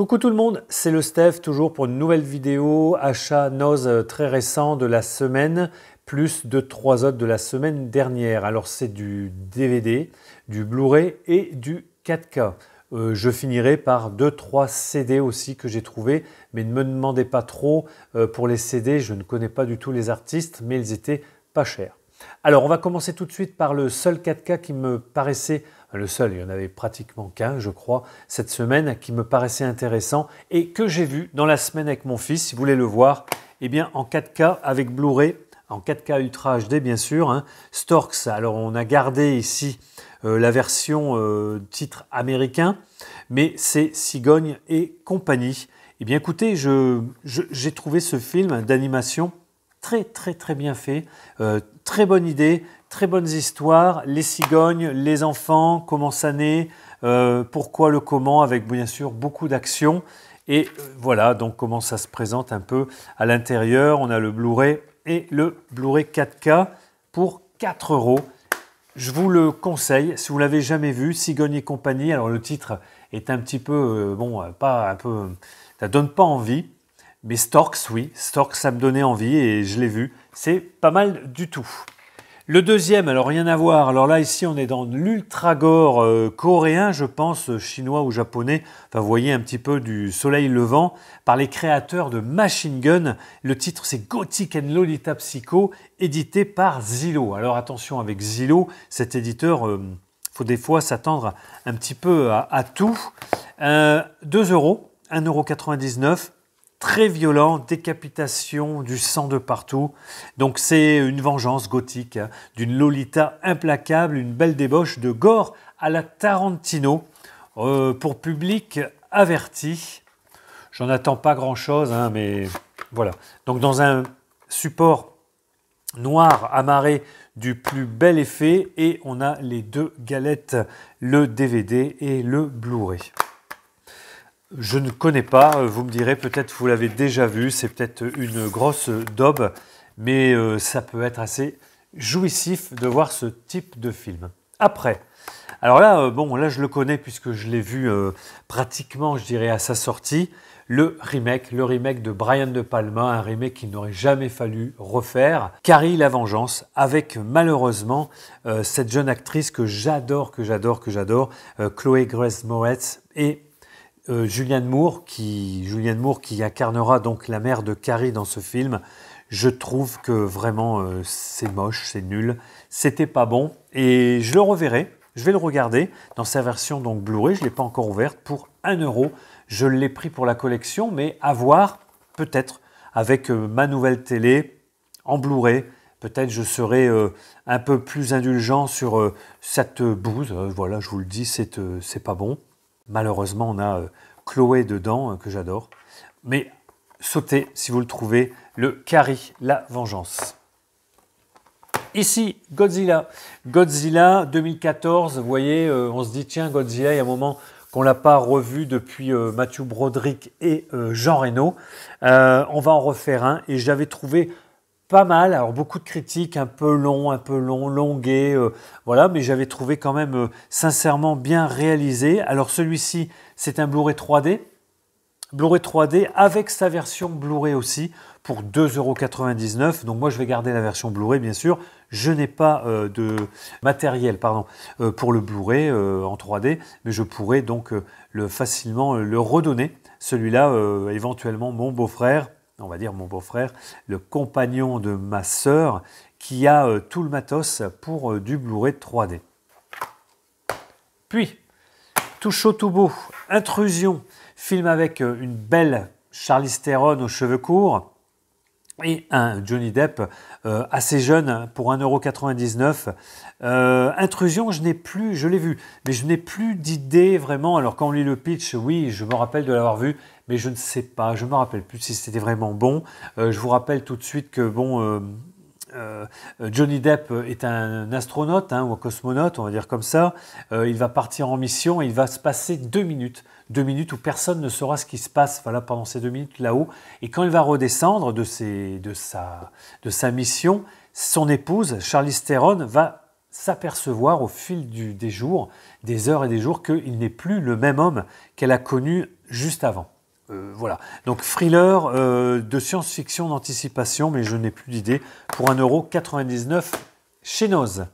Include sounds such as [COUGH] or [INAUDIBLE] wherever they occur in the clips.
Coucou tout le monde, c'est le Steph, toujours pour une nouvelle vidéo, achat Noz euh, très récent de la semaine, plus de trois autres de la semaine dernière. Alors c'est du DVD, du Blu-ray et du 4K. Euh, je finirai par 2-3 CD aussi que j'ai trouvé, mais ne me demandez pas trop euh, pour les CD, je ne connais pas du tout les artistes, mais ils étaient pas chers. Alors on va commencer tout de suite par le seul 4K qui me paraissait le seul, il y en avait pratiquement qu'un, je crois, cette semaine, qui me paraissait intéressant et que j'ai vu dans la semaine avec mon fils, si vous voulez le voir, eh bien en 4K avec Blu-ray, en 4K Ultra HD bien sûr, hein. Storks, alors on a gardé ici euh, la version euh, titre américain, mais c'est Cigogne et compagnie. Eh bien écoutez, j'ai trouvé ce film d'animation très très très bien fait, euh, très bonne idée, très bonnes histoires, les cigognes, les enfants, comment ça naît, euh, pourquoi le comment, avec bien sûr beaucoup d'action. Et euh, voilà donc comment ça se présente un peu à l'intérieur. On a le Blu-ray et le Blu-ray 4K pour 4 euros. Je vous le conseille si vous l'avez jamais vu, Cigogne et compagnie. Alors le titre est un petit peu, bon, pas un peu, ça donne pas envie, mais Storks, oui, Storks, ça me donnait envie et je l'ai vu. C'est pas mal du tout. Le deuxième, alors rien à voir. Alors là, ici, on est dans l'ultragore euh, coréen, je pense, euh, chinois ou japonais. Enfin, vous voyez un petit peu du soleil levant par les créateurs de Machine Gun. Le titre, c'est Gothic and Lolita Psycho, édité par Zillow. Alors attention avec Zillow, cet éditeur. Euh, faut des fois s'attendre un petit peu à, tout. 2 euros, 1,99 euros très violent, décapitation, du sang de partout. Donc c'est une vengeance gothique, hein, d'une Lolita implacable, une belle débauche de gore à la Tarantino, euh, pour public averti. J'en attends pas grand-chose, hein, mais voilà. Donc dans un support noir amarré du plus bel effet, et on a les deux galettes, le DVD et le Blu-ray. Je ne connais pas, euh, vous me direz, peut-être vous l'avez déjà vu, c'est peut-être une grosse daube, mais euh, ça peut être assez jouissif de voir ce type de film. Après, alors là, euh, bon, là je le connais puisque je l'ai vu pratiquement, je dirais, à sa sortie, le remake, le remake de Brian De Palma, un remake qu'il n'aurait jamais fallu refaire, Carrie la Vengeance, avec malheureusement cette jeune actrice que j'adore, que j'adore, que j'adore, Chloé Grace Moretz, et euh, Julianne Moore, qui, Julianne Moore qui incarnera donc la mère de Carrie dans ce film, je trouve que vraiment euh, c'est moche, c'est nul, c'était pas bon et je le reverrai. Je vais le regarder dans sa version donc Blu-ray, je ne l'ai pas encore ouverte, pour 1 euro. Je l'ai pris pour la collection, mais à voir peut-être avec euh, ma nouvelle télé en Blu-ray. Peut-être je serai un peu plus indulgent sur cette bouse. voilà, je vous le dis, c'est pas bon. Malheureusement, on a euh, Chloé dedans, euh, que j'adore. Mais sautez, si vous le trouvez, le Carrie, la vengeance. Ici, Godzilla. Godzilla 2014, vous voyez, euh, on se dit, tiens, Godzilla, il y a un moment qu'on ne l'a pas revu depuis Mathieu Broderick et Jean Reno. on va en refaire un. Et j'avais trouvé pas mal. Alors beaucoup de critiques, un peu long, un peu long, longué, euh, voilà, mais j'avais trouvé quand même euh, sincèrement bien réalisé. Alors celui-ci, c'est un Blu-ray 3D. Blu-ray 3D avec sa version Blu-ray aussi pour 2,99€. Donc moi je vais garder la version Blu-ray bien sûr. Je n'ai pas euh, de matériel pardon, pour le Blu-ray en 3D, mais je pourrais donc facilement le redonner. Celui-là, éventuellement mon beau-frère on va dire mon beau-frère, le compagnon de ma sœur, qui a euh, tout le matos pour euh, du Blu-ray 3D. Puis, tout chaud, tout beau, Intrusion, film avec euh, une belle Charlize Theron aux cheveux courts et un Johnny Depp assez jeune pour 1,99€. intrusion, je n'ai plus, je l'ai vu, mais je n'ai plus d'idée vraiment. Alors quand on lit le pitch, oui, je me rappelle de l'avoir vu, mais je ne sais pas, je ne me rappelle plus si c'était vraiment bon. Euh, je vous rappelle tout de suite que bon, euh, euh, Johnny Depp est un astronaute hein, ou un cosmonaute, on va dire comme ça. il va partir en mission et il va se passer deux minutes deux minutes où personne ne saura ce qui se passe pendant ces deux minutes là-haut. Et quand il va redescendre de, de, sa, mission, son épouse, Charlize Theron, va s'apercevoir au fil des jours, des heures et des jours, qu'il n'est plus le même homme qu'elle a connu juste avant. Euh, voilà. Donc thriller euh, de science-fiction d'anticipation, mais je n'ai plus d'idée, pour 1,99€ chez Noz.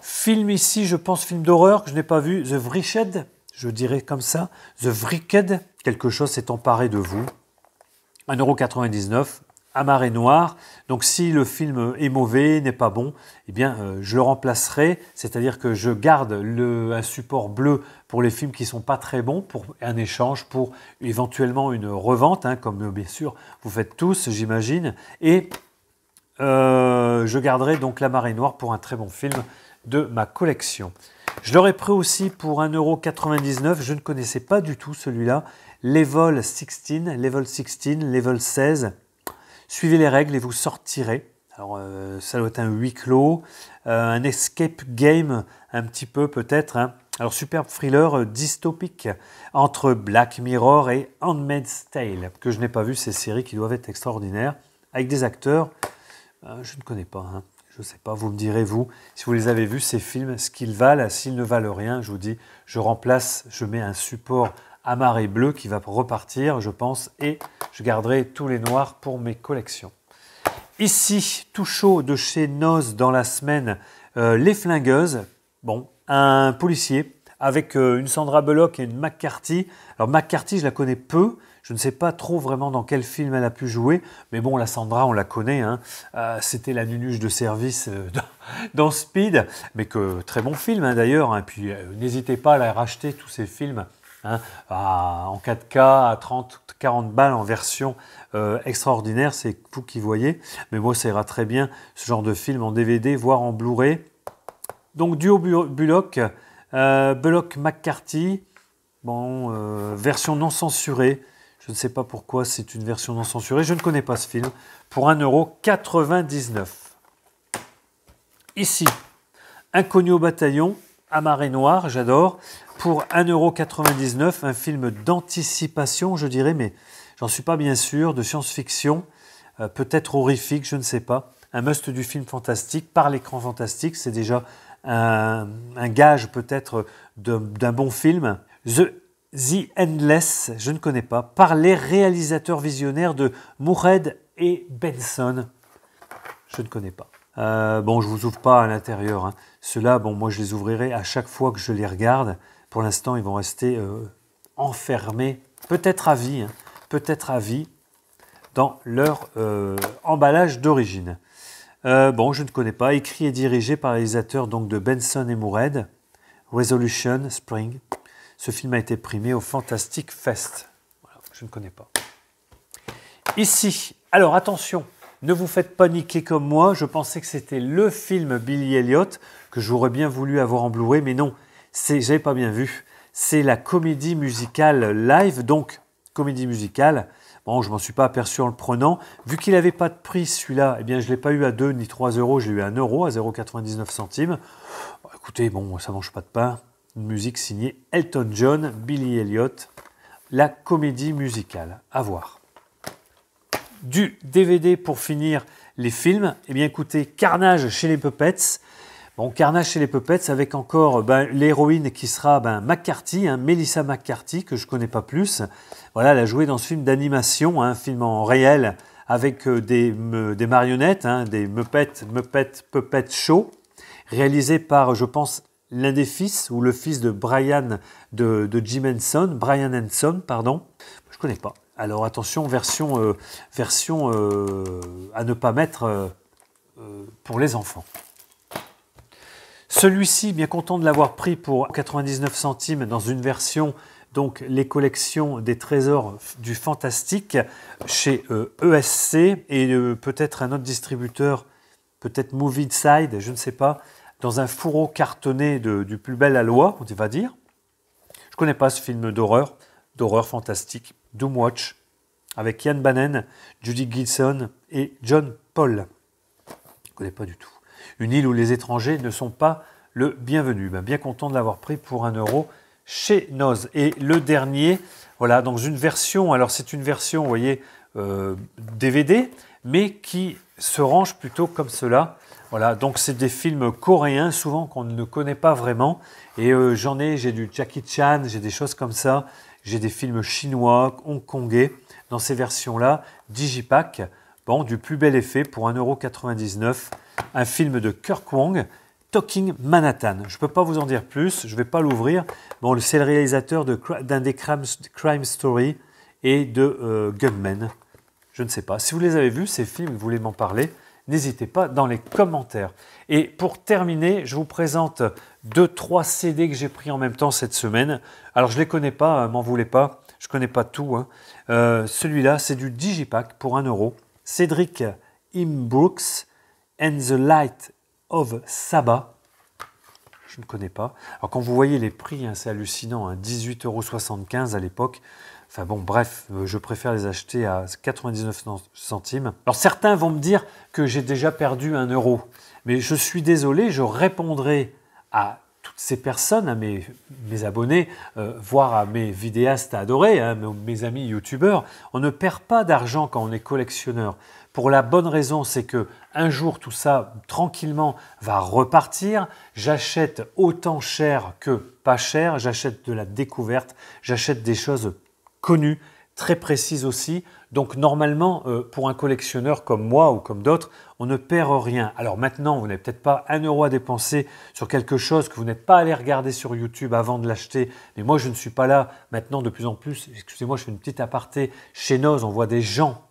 Film ici, je pense, film d'horreur que je n'ai pas vu, The Vriched, je dirais comme ça. The Vriched, quelque chose s'est emparé de vous. 1,99€, à marée noire. Donc si le film est mauvais, n'est pas bon, eh bien euh, je le remplacerai, c'est-à-dire que je garde le, un support bleu pour les films qui sont pas très bons, pour un échange, pour éventuellement une revente, hein, comme bien sûr vous faites tous, j'imagine, et euh, je garderai donc La marée noire pour un très bon film de ma collection. Je l'aurais pris aussi pour 1,99€, je ne connaissais pas du tout celui-là, Level 16, Level 16, Level 16, Suivez les règles et vous sortirez. Alors euh, ça doit être un huis clos, euh, un escape game un petit peu peut-être. Hein. Alors superbe thriller euh, dystopique entre Black Mirror et Handmaid's Tale, que je n'ai pas vu ces séries qui doivent être extraordinaires, avec des acteurs, je ne connais pas. Hein. Je ne sais pas, vous me direz, vous, si vous les avez vus, ces films, ce qu'ils valent, s'ils ne valent rien, je vous dis, je remplace, je mets un support à marée bleue qui va repartir, je pense, et je garderai tous les noirs pour mes collections. Ici, tout chaud de chez Noz dans la semaine, euh, les flingueuses. Bon, un policier avec euh, une Sandra Bullock et une McCarthy. Alors McCarthy, je la connais peu. Je ne sais pas trop vraiment dans quel film elle a pu jouer, mais bon, la Sandra, on la connaît. Hein. Euh, c'était la nunuche de service [LAUGHS] dans, Speed, mais que très bon film hein, d'ailleurs. Hein. et Puis n'hésitez pas à la racheter tous ces films Hein, en 4K, à 30, 40 balles en version euh, extraordinaire, c'est vous qui voyez. Mais moi, ça ira très bien, ce genre de film en DVD, voire en Blu-ray. Donc, duo Bullock, euh, Bullock-McCarthy, bon, euh, version non censurée. Je ne sais pas pourquoi c'est une version non censurée. Je ne connais pas ce film. Pour 1,99€. Ici, Inconnu au bataillon, à marée noire, j'adore pour 1,99€, un film d'anticipation, je dirais, mais j'en suis pas bien sûr, de science-fiction, euh, peut-être horrifique, je ne sais pas. Un must du film fantastique, par l'écran fantastique, c'est déjà un, gage peut-être d'un bon film. The, The Endless, je ne connais pas, par les réalisateurs visionnaires de Moured et Benson. Je ne connais pas. Euh, bon, je ne vous ouvre pas à l'intérieur. Hein. Ceux-là, bon, moi, je les ouvrirai à chaque fois que je les regarde pour l'instant, ils vont rester euh, enfermés, peut-être à vie, hein, peut-être à vie, dans leur euh, emballage d'origine. Euh, bon, je ne connais pas. Écrit et dirigé par les donc, de Benson et Moured, Resolution Spring. Ce film a été primé au Fantastic Fest. je ne connais pas. Ici, alors attention, ne vous faites pas niquer comme moi. Je pensais que c'était le film Billy Elliot que j'aurais bien voulu avoir en mais non, c'est, j'avais pas bien vu, c'est la comédie musicale live, donc comédie musicale. Bon, je m'en suis pas aperçu en le prenant. Vu qu'il n'avait pas de prix celui-là, je eh bien je l'ai pas eu à 2 ni 3 euros, j'ai eu à 1 euro, à 0,99 centimes. écoutez, bon, ça mange pas de pain. Une musique signée Elton John, Billy Elliott, la comédie musicale. À voir. Du DVD pour finir les films, eh bien écoutez, Carnage chez les Puppets. Bon, Carnage chez les Puppets avec encore ben, l'héroïne qui sera ben, McCarthy, hein, Melissa McCarthy, que je ne connais pas plus. Voilà, elle a joué dans ce film d'animation, hein, un film en réel avec euh, des, marionnettes, hein, des muppets, muppets, puppets Show, réalisé par, je pense, l'un des fils ou le fils de Brian, de, Jim Henson, Brian Henson, pardon. Je connais pas. Alors attention, version, euh, version euh, à ne pas mettre pour les enfants. Celui-ci, bien content de l'avoir pris pour 99 centimes dans une version donc les collections des trésors du fantastique chez ESC euh, e et euh, peut-être un autre distributeur, peut-être Movie Side, je ne sais pas, dans un fourreau cartonné du plus bel aloi, on va dire. Je ne connais pas ce film d'horreur, d'horreur fantastique, Doomwatch, avec Ian Bannon, Judy Gilson et John Paul. Je ne connais pas du tout. Une île où les étrangers ne sont pas le bienvenu. Ben, bien content de l'avoir pris pour un euro chez Noz. Et le dernier, voilà, Donc une version, alors c'est une version, vous voyez, DVD, euh, mais qui se range plutôt comme cela. Voilà, donc c'est des films coréens souvent qu'on ne connaît pas vraiment. Et euh, j'en ai, j'ai du Jackie Chan, j'ai des choses comme ça. J'ai des films chinois, hongkongais. Dans ces versions-là, Digipack, bon, du plus bel effet pour 1,99€ un film de Kirk Wong, Talking Manhattan. Je ne peux pas vous en dire plus, je ne vais pas l'ouvrir. Bon, c'est le réalisateur d'un des crime, Story et de euh, Gunmen. Je ne sais pas. Si vous les avez vus, ces films, vous voulez m'en parler, n'hésitez pas dans les commentaires. Et pour terminer, je vous présente deux 3 CD que j'ai pris en même temps cette semaine. Alors, je ne les connais pas, euh, m'en voulez pas. Je ne connais pas tout. Hein. Euh, celui-là, c'est du Digipack pour 1 euro. Cédric Imbrooks and the Light of Saba. Je ne connais pas. Alors quand vous voyez les prix, hein, c'est hallucinant. 18,75 hein, euros à l'époque. Enfin bon, bref, euh, je préfère les acheter à 99 centimes. Alors certains vont me dire que j'ai déjà perdu un euro. Mais je suis désolé, je répondrai à toutes ces personnes, à mes, abonnés, euh, voire à mes vidéastes adorés, hein, mes amis youtubeurs. On ne perd pas d'argent quand on est collectionneur. Pour la bonne raison, c'est que un jour tout ça tranquillement va repartir. J'achète autant cher que pas cher. J'achète de la découverte. J'achète des choses connues, très précises aussi. Donc normalement, euh, pour un collectionneur comme moi ou comme d'autres, on ne perd rien. Alors maintenant, vous n'avez peut-être pas un euro à dépenser sur quelque chose que vous n'êtes pas allé regarder sur YouTube avant de l'acheter. Mais moi, je ne suis pas là maintenant de plus en plus. Excusez-moi, je fais une petite aparté. Chez Noz, on voit des gens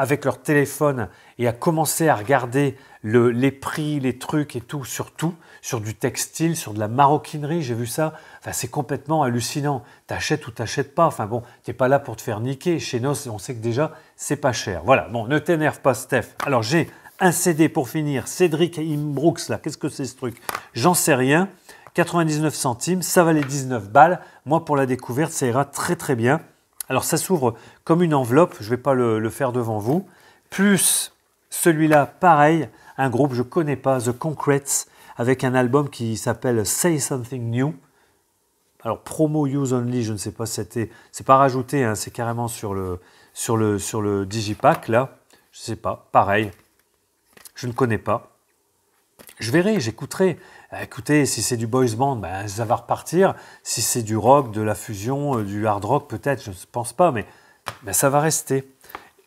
avec leur téléphone et à commencer à regarder les prix, les trucs et tout, sur tout, sur du textile, sur de la maroquinerie, j'ai vu ça. Enfin, c'est complètement hallucinant. T'achètes ou t'achètes pas. Enfin bon, t'es pas là pour te faire niquer. Chez nous, on sait que déjà, c'est pas cher. Voilà, bon, ne t'énerve pas, Steph. Alors, j'ai un CD pour finir. Cédric Imbrooks, là, qu'est-ce que c'est ce truc J'en sais rien. 99 centimes, ça valait 19 balles. Moi, pour la découverte, ça ira très très bien. Alors ça s'ouvre comme une enveloppe, je ne vais pas le, faire devant vous. Plus celui-là, pareil, un groupe je ne connais pas, The Concretes, avec un album qui s'appelle Say Something New. Alors promo use only, je ne sais pas, c'était, c'est pas rajouté, hein, c'est carrément sur le, sur le, digipack là. Je ne sais pas, pareil, je ne connais pas. Je verrai, j'écouterai. Bah, écoutez, si c'est du boys band, bah, ça va repartir. Si c'est du rock, de la fusion, euh, du hard rock, peut-être, je ne pense pas, mais ça va rester.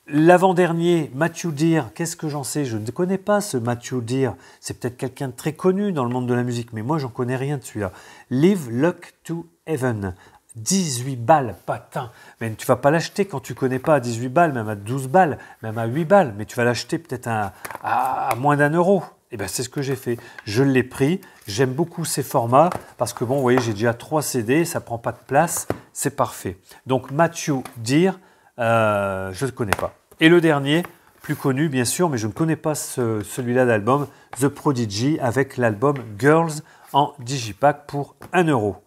L'avant-dernier, Matthew Deere, qu'est-ce que j'en sais Je ne connais pas ce Matthew Deere. C'est peut-être quelqu'un de très connu dans le monde de la musique, mais moi, je j'en connais rien de celui-là. Live Luck to Heaven. 18 balles, patin. Mais tu vas pas l'acheter quand tu connais pas à 18 balles, même à 12 balles, même à 8 balles. Mais tu vas l'acheter peut-être à moins d'un euro. Et eh ben, c'est ce que j'ai fait. Je l'ai pris. J'aime beaucoup ces formats parce que bon, vous voyez, j'ai déjà trois CD, ça prend pas de place, c'est parfait. Donc Matthew Deer, euh, je ne connais pas. Et le dernier, plus connu bien sûr, mais je ne connais pas celui-là d'album, The Prodigy avec l'album Girls en digipack pour 1 euro.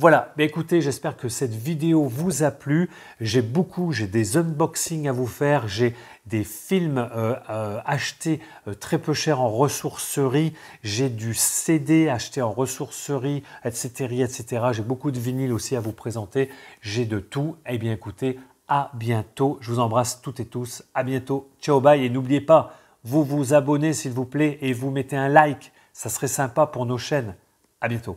Voilà, ben, écoutez, j'espère que cette vidéo vous a plu. J'ai beaucoup, j'ai des unboxings à vous faire, j'ai des films euh, euh, achetés euh, très peu cher en ressourcerie, j'ai du CD acheté en ressourcerie, etc. etc. J'ai beaucoup de vinyles aussi à vous présenter, j'ai de tout. Eh bien écoutez, à bientôt. Je vous embrasse toutes et tous. À bientôt. Ciao, bye. Et n'oubliez pas, vous vous abonnez s'il vous plaît et vous mettez un like. Ça serait sympa pour nos chaînes. À bientôt.